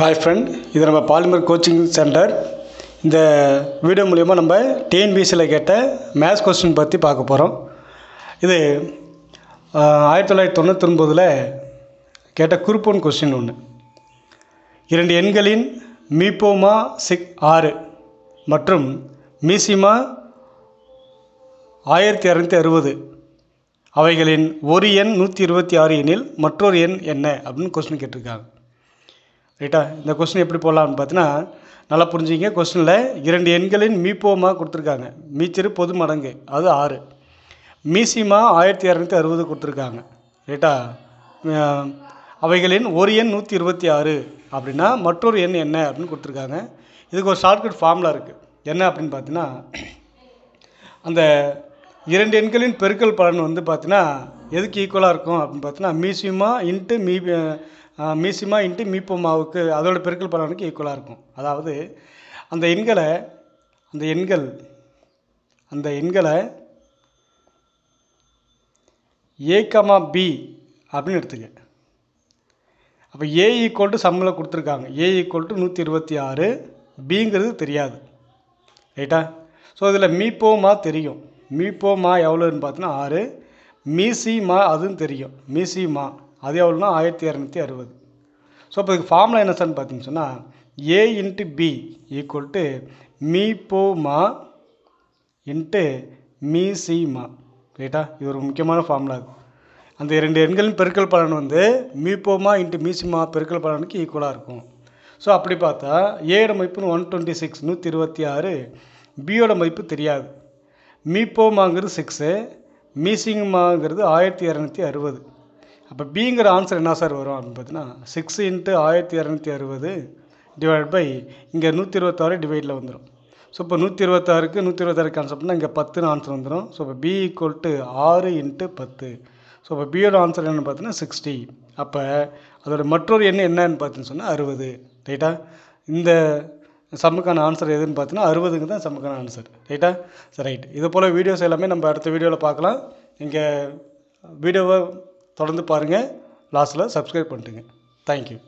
hi friend இது நம்ம Polimer coaching centre இந்த வீடியோ மூலிமா நம்ம டிஎன்பிஎஸ்சியில் கேட்ட மேத்ஸ் கொஸ்டின் பற்றி பார்க்க போகிறோம் இது ஆயிரத்தி தொள்ளாயிரத்தி தொண்ணூத்தொன்பதில் கேட்ட குறுப்பொன் கொஸ்டின் ஒன்று இரண்டு எண்களின் மீப்போமா சிக் ஆறு மற்றும் மீசிமா ஆயிரத்தி இரநூத்தி அறுபது அவைகளின் ஒரு எண் நூற்றி இருபத்தி ஆறு எண்ணில் மற்றொரு எண் என்ன அப்படின்னு கொஸ்டின் கேட்டிருக்காங்க ரைட்டா இந்த கொஸ்டின் எப்படி போடலாம்னு பார்த்தீங்கன்னா நல்லா புரிஞ்சுங்க கொஸ்டினில் இரண்டு எண்களின் மீப்போமாக கொடுத்துருக்காங்க மீச்சிறு பொது மடங்கு அது ஆறு மீசிமா ஆயிரத்தி இரநூத்தி அறுபது கொடுத்துருக்காங்க ரைட்டா அவைகளின் ஒரு எண் நூற்றி இருபத்தி ஆறு அப்படின்னா மற்றொரு எண் என்ன அப்படின்னு கொடுத்துருக்காங்க இதுக்கு ஒரு ஷார்ட்கட் ஃபார்முலா இருக்குது என்ன அப்படின்னு பார்த்தீங்கன்னா அந்த இரண்டு எண்களின் பெருக்கல் பலன் வந்து பார்த்தீங்கன்னா எதுக்கு ஈக்குவலாக இருக்கும் அப்படின்னு பார்த்தோன்னா மீசிமா இன்ட்டு மீ மீசிமா இன்ட்டு மீப்பமாவுக்கு அதோடய பெருக்கல் பலனுக்கு ஈக்குவலாக இருக்கும் அதாவது அந்த எண்களை அந்த எண்கள் அந்த எண்களை ஏகமா பி அப்படின்னு எடுத்துங்க அப்போ ஏ ஈக்குவல் டு சம்மில் கொடுத்துருக்காங்க ஏ ஈக்குவல் டு நூற்றி இருபத்தி ஆறு பிங்கிறது தெரியாது ரைட்டா ஸோ இதில் மீப்போமா தெரியும் மீப்போமா எவ்வளோன்னு பார்த்தீங்கன்னா ஆறு மீசி மா அதுன்னு தெரியும் மீசி மா அது எவ்வளோனா ஆயிரத்தி இரநூத்தி அறுபது ஸோ இப்போ இதுக்கு ஃபார்முலா என்ன சார்னு பார்த்தீங்கன்னு சொன்னால் A into B equal to மீ போ மா இன்ட்டு மீ சி மா ரைட்டா இது ஒரு முக்கியமான ஃபார்முலா அது அந்த இரண்டு எண்களின் பெருக்கல் பலன் வந்து போமா இன்ட்டு மீசிமா பெருக்கல் பலனுக்கு ஈக்குவலாக இருக்கும் ஸோ அப்படி பார்த்தா ஏயோட மதிப்புன்னு ஒன் டுவெண்ட்டி சிக்ஸ் நூற்றி இருபத்தி ஆறு பியோட மதிப்பு தெரியாது போமாங்கிறது சிக்ஸு மீசிங்மாங்கிறது ஆயிரத்தி இரநூத்தி அறுபது அப்போ பிங்கிற ஆன்சர் என்ன சார் வரும் அப்படின்னு பார்த்தீங்கன்னா சிக்ஸ் இன்ட்டு ஆயிரத்தி இரநூத்தி அறுபது டிவைட் பை இங்கே நூற்றி இருபத்தாறு டிவைடில் வந்துடும் ஸோ இப்போ நூற்றி இருபத்தாறுக்கு நூற்றி இருபத்தாறு கான்செப்ட்னா இங்கே பத்துன்னு ஆன்சர் வந்துடும் ஸோ இப்போ பி ஈக்குவல் டு ஆறு இன்ட்டு பத்து ஸோ இப்போ பியோட ஆன்சர் என்னென்னு பார்த்தீங்கன்னா சிக்ஸ்டி அப்போ அதோட மற்றொரு எண்ணு என்னன்னு பார்த்தீங்கன்னு சொன்னால் அறுபது ரைட்டா இந்த சம்முக்கான ஆன்சர் எதுன்னு பார்த்தீங்கன்னா அறுபதுக்கு தான் சம்முக்கான ஆன்சர் ரைட்டா சரி ரைட் இது போல் வீடியோஸ் எல்லாமே நம்ம அடுத்த வீடியோவில் பார்க்கலாம் இங்கே வீடியோவை தொடர்ந்து பாருங்கள் லாஸ்ட்டில் சப்ஸ்கிரைப் பண்ணிட்டுங்க தேங்க்யூ